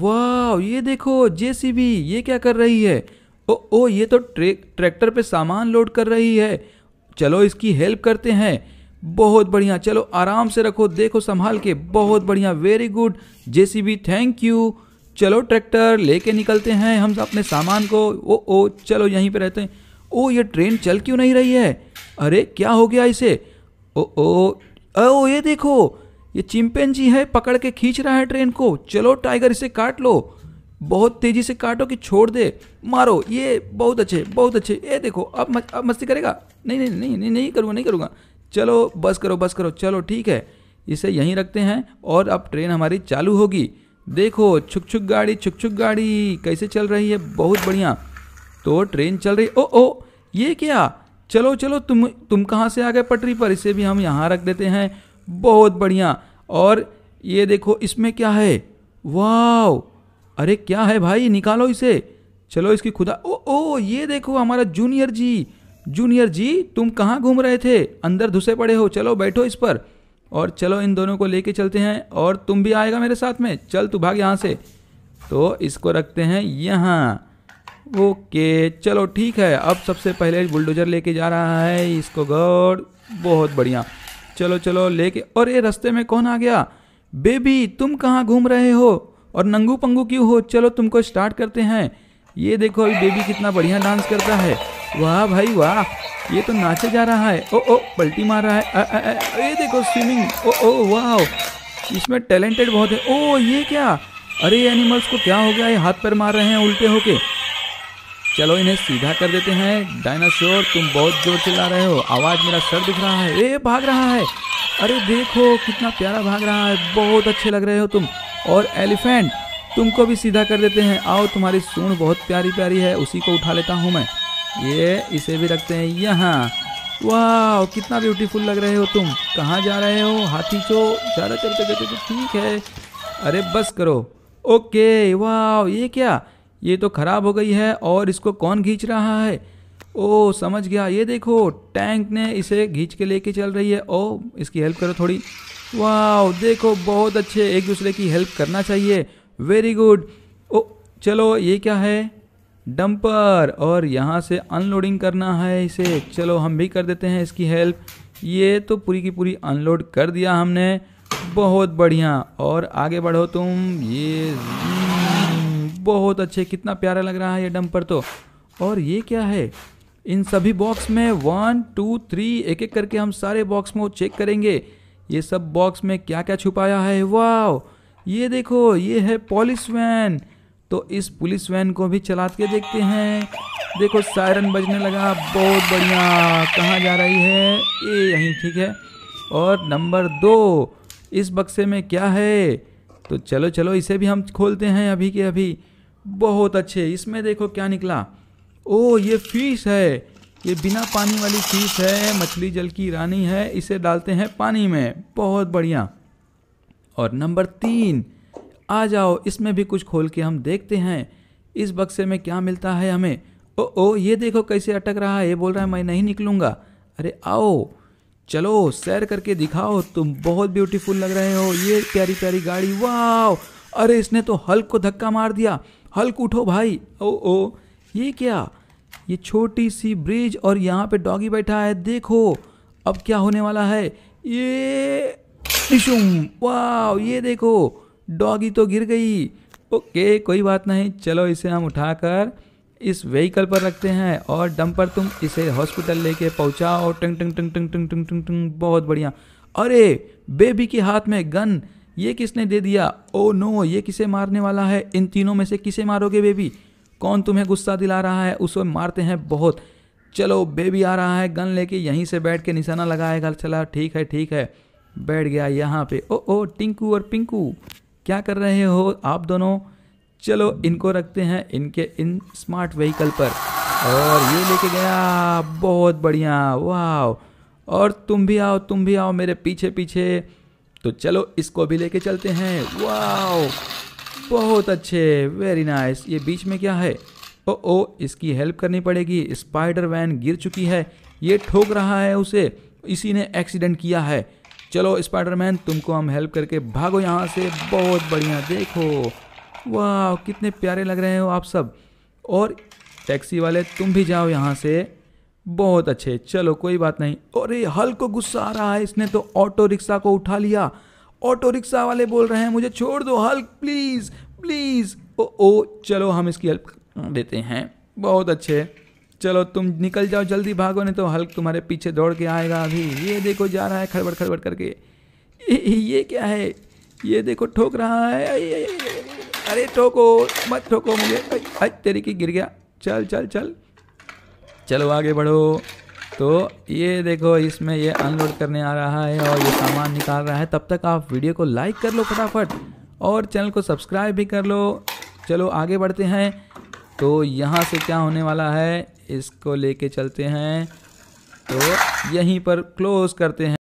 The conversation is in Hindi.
वाह ये देखो जेसीबी ये क्या कर रही है ओ ओ ये तो ट्रे ट्रैक्टर पे सामान लोड कर रही है चलो इसकी हेल्प करते हैं बहुत बढ़िया चलो आराम से रखो देखो संभाल के बहुत बढ़िया very good JCB thank you चलो ट्रैक्टर लेके निकलते हैं हम अपने सामान को ओ ओ चलो यहीं पे रहते हैं ओ ये ट्रेन चल क्यों नहीं रही है अरे क्या हो गया इसे ओ ओ ओ ये देखो ये चिंपेंजी है पकड़ के खींच रहा है ट्रेन को चलो टाइगर इसे काट लो बहुत तेजी से काटो कि छोड़ दे मारो ये बहुत अच्छे बहुत अच्छे ये देखो अब म, अब मस्ती करेगा नहीं नहीं नहीं नहीं नहीं करूँगा नहीं करूँगा चलो बस करो बस करो चलो ठीक है इसे यहीं रखते हैं और अब ट्रेन हमारी चालू होगी देखो छुक छुक गाड़ी छुक छुक गाड़ी कैसे चल रही है बहुत बढ़िया तो ट्रेन चल रही ओ ओ ये क्या चलो चलो तुम तुम कहाँ से आ गए पटरी पर इसे भी हम यहाँ रख देते हैं बहुत बढ़िया और ये देखो इसमें क्या है वाह अरे क्या है भाई निकालो इसे चलो इसकी खुदा ओ ओ ये देखो हमारा जूनियर जी जूनियर जी तुम कहाँ घूम रहे थे अंदर धुसे पड़े हो चलो बैठो इस पर और चलो इन दोनों को लेके चलते हैं और तुम भी आएगा मेरे साथ में चल तू भाग यहाँ से तो इसको रखते हैं यहाँ ओके चलो ठीक है अब सबसे पहले बुलडोजर लेके जा रहा है इसको गौड़ बहुत बढ़िया चलो चलो लेके और ये रास्ते में कौन आ गया बेबी तुम कहाँ घूम रहे हो और नंगू पंगू क्यों हो चलो तुमको स्टार्ट करते हैं ये देखो अभी बेबी कितना बढ़िया डांस करता है वाह भाई वाह ये तो नाचे जा रहा है ओ ओ पलटी मार रहा है आ, आ, आ, ये देखो स्विमिंग ओ ओ वाह इसमें टैलेंटेड बहुत है ओ ये क्या अरे एनिमल्स को क्या हो गया ये हाथ पैर मार रहे हैं उल्टे होके चलो इन्हें सीधा कर देते हैं डायनासोर तुम बहुत जोर चिल्ला रहे हो आवाज मेरा सर दिख रहा है ए भाग रहा है अरे देखो कितना प्यारा भाग रहा है बहुत अच्छे लग रहे हो तुम और एलिफेंट तुमको भी सीधा कर देते हैं आओ तुम्हारी सूढ़ बहुत प्यारी प्यारी है उसी को उठा लेता हूँ मैं ये इसे भी रखते हैं यहाँ वाह कितना ब्यूटीफुल लग रहे हो तुम कहाँ जा रहे हो हाथी चो ज़्यादा चलते चलते ठीक है अरे बस करो ओके वाह ये क्या ये तो ख़राब हो गई है और इसको कौन खींच रहा है ओ समझ गया ये देखो टैंक ने इसे खींच के लेके चल रही है ओ इसकी हेल्प करो थोड़ी वाह देखो बहुत अच्छे एक दूसरे की हेल्प करना चाहिए वेरी गुड ओ चलो ये क्या है डंपर और यहाँ से अनलोडिंग करना है इसे चलो हम भी कर देते हैं इसकी हेल्प ये तो पूरी की पूरी अनलोड कर दिया हमने बहुत बढ़िया और आगे बढ़ो तुम ये बहुत अच्छे कितना प्यारा लग रहा है ये डम्पर तो और ये क्या है इन सभी बॉक्स में वन टू थ्री एक एक करके हम सारे बॉक्स में चेक करेंगे ये सब बॉक्स में क्या क्या छुपाया है वाह ये देखो ये है पॉलिस वैन तो इस पुलिस वैन को भी चला के देखते हैं देखो सायरन बजने लगा बहुत बढ़िया कहाँ जा रही है ये यहीं ठीक है और नंबर दो इस बक्से में क्या है तो चलो चलो इसे भी हम खोलते हैं अभी के अभी बहुत अच्छे इसमें देखो क्या निकला ओ ये फिश है ये बिना पानी वाली फिश है मछली जल की रानी है इसे डालते हैं पानी में बहुत बढ़िया और नंबर तीन आ जाओ इसमें भी कुछ खोल के हम देखते हैं इस बक्से में क्या मिलता है हमें ओ ओ ये देखो कैसे अटक रहा है ये बोल रहा है मैं नहीं निकलूँगा अरे आओ चलो सैर करके दिखाओ तुम बहुत ब्यूटीफुल लग रहे हो ये प्यारी प्यारी गाड़ी वाह अरे इसने तो हल्क को धक्का मार दिया हल्क उठो भाई ओ ओ ये क्या ये छोटी सी ब्रिज और यहाँ पे डॉगी बैठा है देखो अब क्या होने वाला है ये निशुम वाह ये देखो डॉगी तो गिर गई ओके कोई बात नहीं चलो इसे हम उठाकर इस व्हीकल पर रखते हैं और डंपर तुम इसे हॉस्पिटल लेके पहुँचाओ टंग टंग टंग टंग टंग टंग टंग टंग बहुत बढ़िया अरे बेबी के हाथ में गन ये किसने दे दिया ओ oh नो ये किसे मारने वाला है इन तीनों में से किसे मारोगे बेबी कौन तुम्हें गुस्सा दिला रहा है उसे मारते हैं बहुत चलो बेबी आ रहा है गन लेके यहीं से बैठ के निशाना लगाएगा चला ठीक है ठीक है बैठ गया यहाँ पे ओ oh, ओ oh, टिंकू और पिंकू क्या कर रहे हो आप दोनों चलो इनको रखते हैं इनके इन स्मार्ट व्हीकल पर और ये लेके गया बहुत बढ़िया वाह और तुम भी आओ तुम भी आओ मेरे पीछे पीछे तो चलो इसको भी लेके चलते हैं वाओ बहुत अच्छे वेरी नाइस ये बीच में क्या है ओ ओ इसकी हेल्प करनी पड़ेगी स्पाइडर वैन गिर चुकी है ये ठोक रहा है उसे इसी ने एक्सीडेंट किया है चलो स्पाइडरमैन तुमको हम हेल्प करके भागो यहाँ से बहुत बढ़िया देखो वाह कितने प्यारे लग रहे हो आप सब और टैक्सी वाले तुम भी जाओ यहाँ से बहुत अच्छे चलो कोई बात नहीं अरे हल को गुस्सा आ रहा है इसने तो ऑटो रिक्शा को उठा लिया ऑटो रिक्शा वाले बोल रहे हैं मुझे छोड़ दो हल्क प्लीज़ प्लीज़ ओ ओ चलो हम इसकी हेल्प देते हैं बहुत अच्छे चलो तुम निकल जाओ जल्दी भागो नहीं तो हल्क तुम्हारे पीछे दौड़ के आएगा अभी ये देखो जा रहा है खड़बड़ खड़बड़ करके ये, ये क्या है ये देखो ठोक रहा है अरे ठोको मत ठोको मुझे अरे तेरी की गिर गया चल चल चल चलो आगे बढ़ो तो ये देखो इसमें ये अनलोड करने आ रहा है और ये सामान निकाल रहा है तब तक आप वीडियो को लाइक कर लो फटाफट और चैनल को सब्सक्राइब भी कर लो चलो आगे बढ़ते हैं तो यहाँ से क्या होने वाला है इसको लेके चलते हैं तो यहीं पर क्लोज करते हैं